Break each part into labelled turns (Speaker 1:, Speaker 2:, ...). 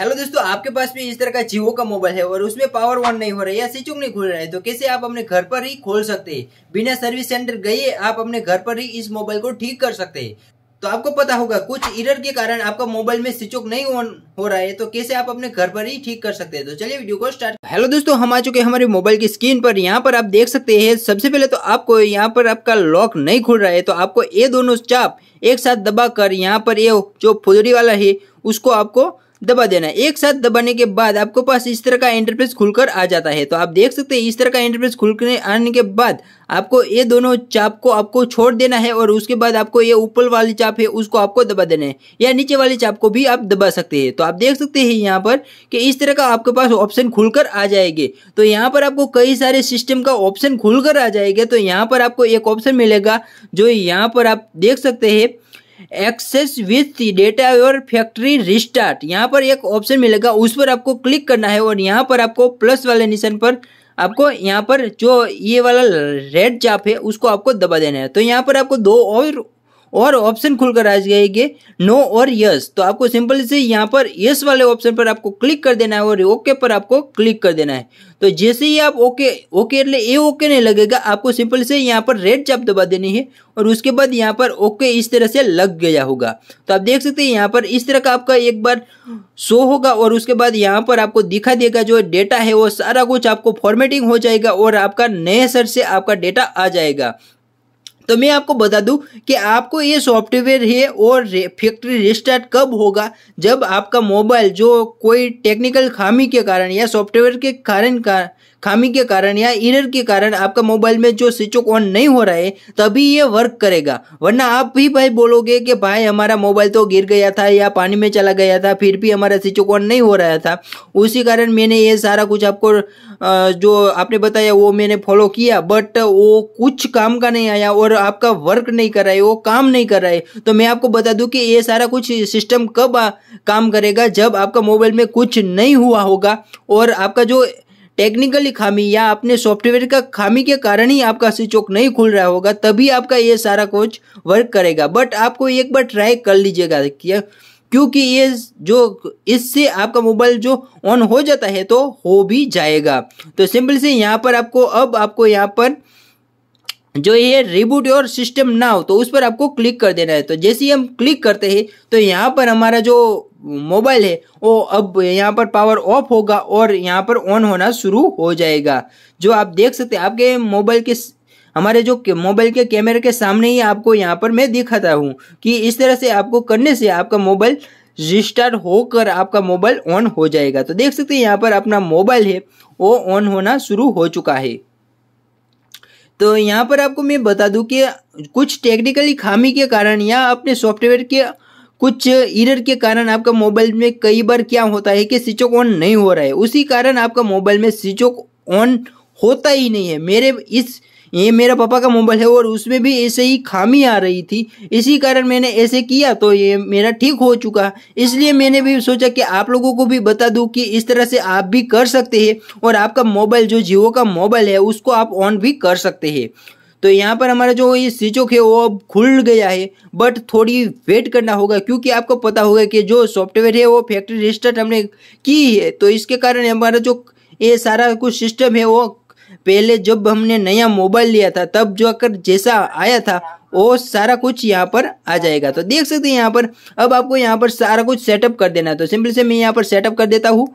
Speaker 1: hello दोस्तों आपके पास भी इस तरह का जीवो का मोबाइल है और उसमें पावर ऑन नहीं हो रहा है या स्विच नहीं खुल रहा है तो कैसे आप अपने घर पर ही खोल सकते हैं बिना सर्विस सेंटर गए आप अपने घर पर ही इस मोबाइल को ठीक कर सकते हैं तो आपको पता होगा कुछ इरर के कारण आपका मोबाइल में स्विच ऑफ नहीं ऑन हो रहा है तो कैसे आप अपने घर पर ही ठीक कर सकते हैं तो चलिए वीडियो को स्टार्ट हेलो दोस्तों हम आ चुके हैं हमारे मोबाइल की स्क्रीन पर यहाँ पर आप देख सकते हैं सबसे पहले तो आपको यहाँ पर आपका लॉक नहीं खुल रहा है तो आपको ये दोनों चाप एक साथ दबा कर यहाँ पर ये जो फुजरी वाला है उसको आपको दबा देना एक साथ दबाने के बाद आपके पास इस तरह का इंटरफेस खुलकर आ जाता है तो आप देख सकते हैं इस तरह का इंटरफेस खुलकर आने के बाद आपको ये दोनों चाप को आपको छोड़ देना है और उसके बाद आपको ये ऊपर वाली चाप है उसको आपको दबा देना है या नीचे वाली चाप को भी आप दबा सकते हैं तो आप देख सकते हैं यहाँ पर कि इस तरह का आपके पास ऑप्शन खुलकर आ जाएगी तो यहाँ पर आपको कई सारे सिस्टम का ऑप्शन खुलकर आ जाएगा तो यहाँ पर आपको एक ऑप्शन मिलेगा जो यहाँ पर आप देख सकते हैं एक्सेस विथ डेटा और फैक्ट्री रिस्टार्ट यहाँ पर एक ऑप्शन मिलेगा उस पर आपको क्लिक करना है और यहाँ पर आपको प्लस वाले निशान पर आपको यहाँ पर जो ये वाला रेड चाप है उसको आपको दबा देना है तो यहाँ पर आपको दो और और ऑप्शन खुलकर आ जाएंगे नो और यस तो आपको सिंपल से यहाँ पर यस वाले ऑप्शन पर आपको क्लिक कर देना है और ओके पर आपको क्लिक कर देना है तो जैसे ही आप ओके ओके એટલે ए ओके नहीं लगेगा आपको सिंपल से यहाँ पर रेड जब दबा देनी है और उसके बाद यहाँ पर ओके इस तरह से लग गया होगा तो आप देख सकते हैं यहाँ पर इस तरह का आपका एक बार शो होगा और उसके बाद यहाँ पर आपको दिखा देगा जो डेटा है वो सारा कुछ आपको फॉर्मेटिंग हो जाएगा और आपका नए सर से आपका डेटा आ जाएगा तो मैं आपको बता दूं कि आपको ये सॉफ्टवेयर है और फैक्ट्री रिस्टार्ट कब होगा जब आपका मोबाइल जो कोई टेक्निकल खामी के कारण या सॉफ्टवेयर के कारण का खामी के कारण या इरर के कारण आपका मोबाइल में जो स्विच ऑन नहीं हो रहा है तभी ये वर्क करेगा वरना आप भी भाई बोलोगे कि भाई हमारा मोबाइल तो गिर गया था या पानी में चला गया था फिर भी हमारा स्विच ऑन नहीं हो रहा था उसी कारण मैंने ये सारा कुछ आपको जो आपने बताया वो मैंने फॉलो किया बट वो कुछ काम का नहीं आया और आपका वर्क नहीं कर रहा है वो काम नहीं कर रहा है तो मैं आपको बता दूं कि ये सारा कुछ सिस्टम कब काम करेगा जब आपका मोबाइल में कुछ नहीं हुआ होगा और आपका जो टेक्निकली खामी या अपने सॉफ्टवेयर का खामी के कारण ही आपका स्विच ऑफ नहीं खुल रहा होगा तभी आपका ये सारा कोच वर्क करेगा बट आपको एक बार ट्राई कर लीजिएगा क्योंकि ये जो इससे आपका मोबाइल जो ऑन हो जाता है तो हो भी जाएगा तो सिंपल से यहाँ पर आपको अब आपको यहाँ पर जो ये रिबूट योर सिस्टम ना हो तो उस पर आपको क्लिक कर देना है तो जैसे ही हम क्लिक करते हैं तो यहाँ पर हमारा जो मोबाइल है वो अब यहाँ पर पावर ऑफ होगा और यहाँ पर ऑन होना शुरू हो जाएगा जो आप देख सकते हैं आपके मोबाइल के हमारे जो मोबाइल के कैमरे के सामने ही आपको यहाँ पर मैं दिखाता हूँ कि इस तरह से आपको करने से आपका मोबाइल रिस्टार्ट होकर आपका मोबाइल ऑन हो जाएगा तो देख सकते हैं यहाँ पर अपना मोबाइल है वो ऑन होना शुरू हो चुका है तो यहाँ पर आपको मैं बता दूं कि कुछ टेक्निकली खामी के कारण या अपने सॉफ्टवेयर के कुछ इरर के कारण आपका मोबाइल में कई बार क्या होता है कि स्विच ऑन नहीं हो रहा है उसी कारण आपका मोबाइल में स्विच ऑन होता ही नहीं है मेरे इस ये मेरा पापा का मोबाइल है और उसमें भी ऐसे ही खामी आ रही थी इसी कारण मैंने ऐसे किया तो ये मेरा ठीक हो चुका इसलिए मैंने भी सोचा कि आप लोगों को भी बता दूं कि इस तरह से आप भी कर सकते हैं और आपका मोबाइल जो जियो का मोबाइल है उसको आप ऑन भी कर सकते हैं तो यहाँ पर हमारा जो ये स्विचोक है वो अब खुल गया है बट थोड़ी वेट करना होगा क्योंकि आपको पता होगा कि जो सॉफ्टवेयर है वो फैक्ट्री रजिस्टर्ड हमने की है तो इसके कारण हमारा जो ये सारा कुछ सिस्टम है वो पहले जब हमने नया मोबाइल लिया था तब जो अगर जैसा आया था वो सारा कुछ यहाँ पर आ जाएगा तो देख सकते हैं यहाँ पर अब आपको यहाँ पर सारा कुछ सेटअप कर देना है तो सिंपल से मैं यहाँ पर सेटअप कर देता हूँ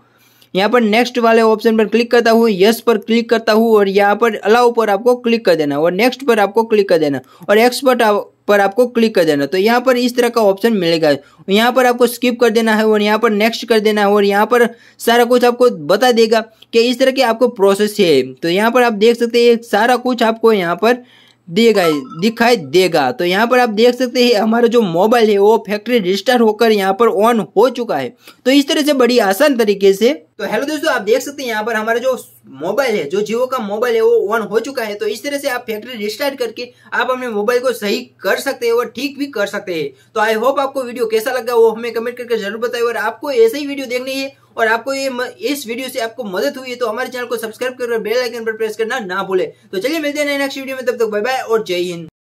Speaker 1: यहाँ पर नेक्स्ट वाले ऑप्शन पर क्लिक करता हूँ यस पर क्लिक करता हूँ और यहाँ पर अलाउ पर आपको क्लिक कर देना और नेक्स्ट पर आपको क्लिक कर देना और एक्सपर्ट पर आपको क्लिक कर देना तो यहाँ पर इस तरह का ऑप्शन मिलेगा यहाँ पर आपको स्किप कर देना है और यहाँ पर नेक्स्ट कर देना है और यहाँ पर सारा कुछ आपको बता देगा कि इस तरह की आपको प्रोसेस है तो यहाँ पर आप देख सकते हैं सारा कुछ आपको यहाँ पर देगा दिखाई देगा तो यहाँ पर आप देख सकते हैं हमारा जो मोबाइल है वो फैक्ट्री रजिस्टर होकर यहाँ पर ऑन हो चुका है तो इस तरह से बड़ी आसान तरीके से तो हेलो दोस्तों आप देख सकते हैं यहाँ पर हमारा जो मोबाइल है जो जियो का मोबाइल है वो ऑन हो चुका है तो इस तरह से आप फैक्ट्री रिस्टार्ट करके आप अपने मोबाइल को सही कर सकते हैं और ठीक भी कर सकते हैं तो आई होप आपको वीडियो कैसा लगा वो हमें कमेंट करके जरूर बताएं और आपको ऐसे ही वीडियो देखनी है और आपको ये म, इस वीडियो से आपको मदद हुई है तो हमारे चैनल को सब्सक्राइब कर बेल आइकन पर प्रेस करना ना भूले तो चलिए मिलते हैं नेक्स्ट वीडियो में तब तक बाय बाय और जय हिंद